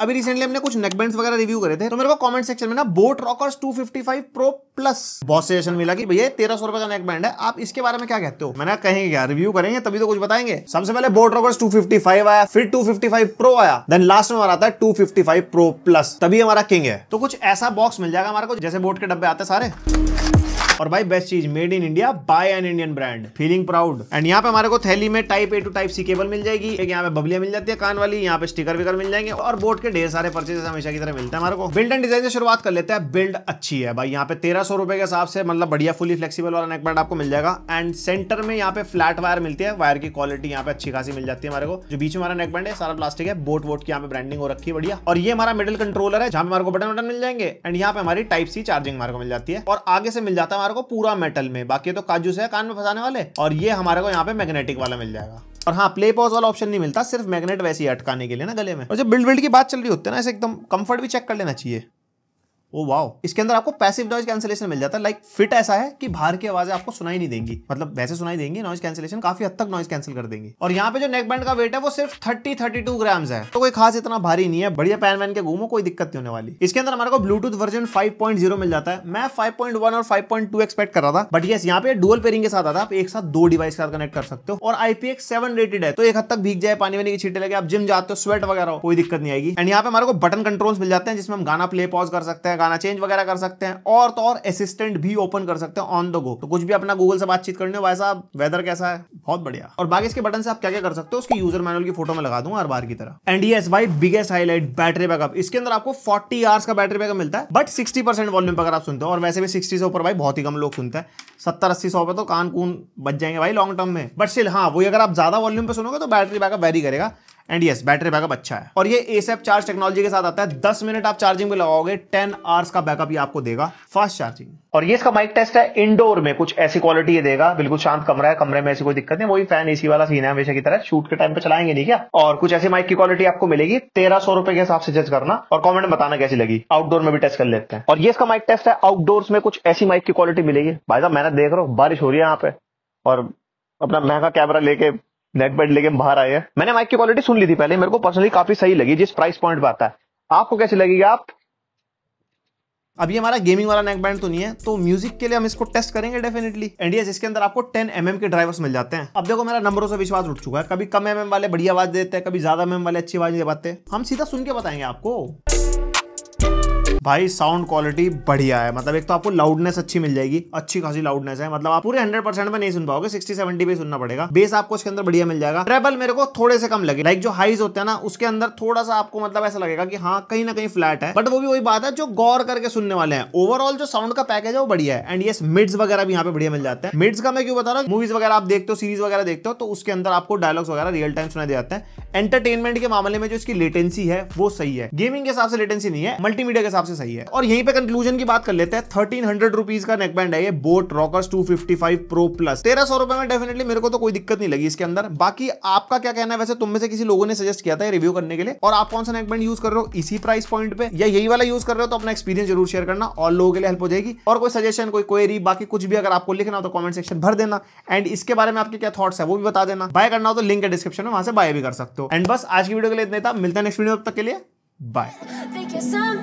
अभी रिसेंटली हमने कुछ नेकबैंड्स वगैरह रिव्यू करे थे तो मेरे को कमेंट सेक्शन में ना बोट रॉकर्स 255 प्रो प्लस बहुत सजेशन मिला कि भैया तेरह सौ रुपए का नेकबैंड है आप इसके बारे में क्या कहते हो मैंने कहेंगे क्या रिव्यू करेंगे तभी तो कुछ बताएंगे सबसे पहले बोट रॉकर्स 255 आया फिर 255 प्रो आया देन लास्ट में हमारा आता फिफ्टी फाइव प्रो प्लस तभी हमारा किंग है तो कुछ ऐसा बॉक्स मिल जाएगा हमारे को जैसे बोट के डब्बे आते सारे और भाई बेस्ट चीज made in India by an Indian brand feeling proud and यहाँ पे हमारे को थैली में type A to type C cable मिल जाएगी एक यहाँ पे बबलिया मिल जाती है कान वाली यहाँ पे स्टिकर विकर मिल जाएंगे और बोट के ढेर सारे परचेज हमेशा की तरह मिलते हैं हमारे को बिल्ड एंड डिजाइन से शुरुआत कर लेते हैं बिल्ड अच्छी है भाई यहाँ पे तेरह सौ रुपए के हिसाब से मतलब बढ़िया फुली फ्लेक्सीबल वाला नेक बैंड आपको मिल जाएगा एंड सेंटर में यहाँ पे फ्लैट वायर मिलती है वायर की क्वालिटी यहाँ पे अच्छी खासी मिल जाती है हमारे को जो बीच में हमारा नेक बैंड है सारा प्लास्टिक है बोट वोट की यहाँ पे ब्रांडिंग हो रखी है बढ़िया और ये हमारा मिडिल कंट्रोलर है जहां हमारे को बटन वटन मिल जाएंगे एंड यहाँ पे हमारी टाइप सी चार्जिंग हमारे को मिल जाती है और आगे से मिल जाता है हमारे को पूरा मेटल में बाकी तो काजू से कान में फंसाने वाले और ये हमारे को यहाँ पे मैग्नेटिक वाला मिल जाएगा और हाँ प्ले पॉज वाला ऑप्शन नहीं मिलता सिर्फ मैग्नेट वैसे ही अटकाने के लिए ना गले में और जब बिल्ड बिल्ड की बात चल रही होती है ना इसे एकदम कंफर्ट भी चेक कर लेना चाहिए ओ oh, वाओ इसके अंदर आपको पैसिव नॉइज कैंसिलेशन मिल जाता है लाइक फिट ऐसा है कि बाहर की आवाजें आपको सुनाई नहीं देंगी मतलब वैसे सुनाई देंगी नॉइज कैंसिलेशन काफी हद तक नॉइज कैंसिल कर देंगे और यहाँ पे जो नेक बैंड का वेट है वो सिर्फ थर्टी थर्टी टू है तो कोई खास इतना भारी नहीं है बढ़िया पैन वैन के घूमो कोई दिक्कत नहीं होने वाली इसके अंदर हमारे को ब्लूटूथ वर्जन फाइव मिल जाता है मैं फाइव और फाइव एक्सपेक्ट कर रहा था बट ये यहाँ पे डुअल पेरिंग के साथ आता आप एक साथ दो डिवाइस के साथ कनेक्ट कर सकते हो और आईपी सेवन रेटेड है तो एक हद तक भीग जाए पानी वानी की छीटे लगे आप जिम जाते हो स्वेट वगैरह कोई दिक्कत नहीं आएगी एंड यहाँ पे हमारे को बटन कंट्रोल्स मिल जाते हैं जिसमें हम गाना प्ले पॉज कर सकते हैं गाना चेंज वगैरह कर सकते हैं और तो और असिस्टेंट भी ओपन कर सकते हैं ऑन द गो तो कुछ भी अपना गूगल से बातचीत करने वाई साहब वेदर कैसा है बहुत बढ़िया और बाकी इसके बटन से आप क्या क्या कर सकते हो उसकी यूजर मैनुअल की फोटो में लगा दूंगा हर बार की तरह एंड यस भाई बिगेस्ट हाईलाइट बैटरी बैकअप इसके अंदर आपको फोर्टी आवर्स का बैटरी बैकअप मिलता है बट सिक्सटी परसेंट वॉल्यूम अगर आप सुनते हो और वैसे भी सिक्सटी से ऊपर भाई बहुत ही कम लोग सुनते हैं सत्तर अस्सी सौ पे तो कान कून बच जाएंगे भाई लॉन्ग टर्म में बट स्टिल हाँ वही अगर आप ज्यादा वॉल्यूम पे सुनोगे तो बैटरी बैकअप वेरी करेगा एंड यस बैटरी बैकअप अच्छा है और ये एसएप चार्ज टेक्नोलॉजी के साथ आता है दस मिनट आप चार्जिंग में लगाओगे टेन आवर्स का बैकअप ये आपको देगा फास्ट चार्जिंग और ये इसका माइक टेस्ट है इंडोर में कुछ ऐसी क्वालिटी ये देगा बिल्कुल शांत कमरा है कमरे में ऐसी कोई दिक्कत नहीं वही फैन एसी वाला सीन है हमेशा की तरह शूट के टाइम पे चलाएंगे नहीं क्या और कुछ ऐसी माइक की क्वालिटी आपको मिलेगी तेरह सौ रुपए के हिसाब से जज करना और कमेंट में बताना कैसी लगी आउटडोर में भी टेस्ट कर लेते हैं और ये इसका माइक टेस्ट है आउटडोर्स में कुछ ऐसी माइक की क्वालिटी मिलेगी भाई साहब मैंने देख रहा हूँ बारिश हो रही है यहाँ पे और अपना महंगा कैमरा लेके नेटबैंड लेके बाहर आए हैं मैंने माइक की क्वालिटी सुन ली थी पहले मेरे को पर्सनली काफी सही लगी जिस प्राइस पॉइंट पर आता है आपको कैसी लगी आप अब ये हमारा गेमिंग वाला नेक बैंड तो नहीं है तो म्यूजिक के लिए हम इसको टेस्ट करेंगे डेफिनेटली एंड इसके अंदर आपको 10 एम mm के ड्राइवर्स मिल जाते हैं अब देखो मेरा नंबरों से विश्वास उठ चुका है कभी कम एम mm वाले बढ़िया आवाज देते हैं कभी ज्यादा एम mm वाले अच्छी आवाज दे पाते हम सीधा सुन के बताएंगे आपको भाई साउंड क्वालिटी बढ़िया है मतलब एक तो आपको लाउडनेस अच्छी मिल जाएगी अच्छी खासी लाउडनेस है मतलब आप पूरे हंड्रेड परसेंट में नहीं सुन पाओगे सिक्सटी सेवेंटी पे सुनना पड़ेगा बेस आपको इसके अंदर बढ़िया मिल जाएगा ट्रेबल मेरे को थोड़े से कम लगे लाइक जो हाइज होते हैं ना उसके अंदर थोड़ा सा आपको मतलब ऐसा लगेगा की हाँ कहीं ना कहीं फ्लैट है बट वो भी वही बात है जो गौर करके सुनने वाले हैं ओवरऑल जो साउंड का पैकेज है वो बढ़िया है एंड ये मिड्स वगैरह भी यहाँ पे बढ़िया मिल जाते हैं मिड्स का मैं क्यों बता रहा हूँ मूवीज वगैरह आप देखते हो सीरीज वगैरह देखते हो तो उसके अंदर आपको डायलॉग्स वगैरह रियल टाइम सुनाई जाते हैं एंटरटेनमेंट के मामले में जो इसकी लेटेंसी है वो सही है गेमिंग के हिसाब से लेटेंसी नहीं है मल्टीमीडिया के हिसाब से सही है और यहीं पे कंक्लूजन की बात कर लेते हैं थर्टीन हंड्रेड रुपीज का नेकबैंड है ये boAt Rockerz two fifty five pro plus तेरह सौ रुपए में डेफिनेटली मेरे को तो कोई दिक्कत नहीं लगी इसके अंदर बाकी आपका क्या कहना है वैसे तुम में से किसी लोगों ने सजेस्ट किया था रिव्यू करने के लिए और आप कौन सा नेकबैंड यूज कर रहे हो इसी प्राइस पॉइंट पे या यही वाला यूज कर रहे हो तो अपना एक्सपीरियंस जरूर शेयर करना और लोगों के लिए हेल्प हो जाएगी और कोई सजेशन कोई क्वेरी बाकी कुछ भी अगर आपको लिखना हो तो कॉमेंट सेक्शन भर देना एंड इसके बारे में आपके क्या थॉट्स है वो भी बता देना बाय करना हो तो लिंक है डिस्क्रिप्शन में वहां से बाय भी कर सकते हो एंड बस आज की वीडियो के लिए इतना था मिलता है नेक्स्ट वीडियो तक के लिए बाय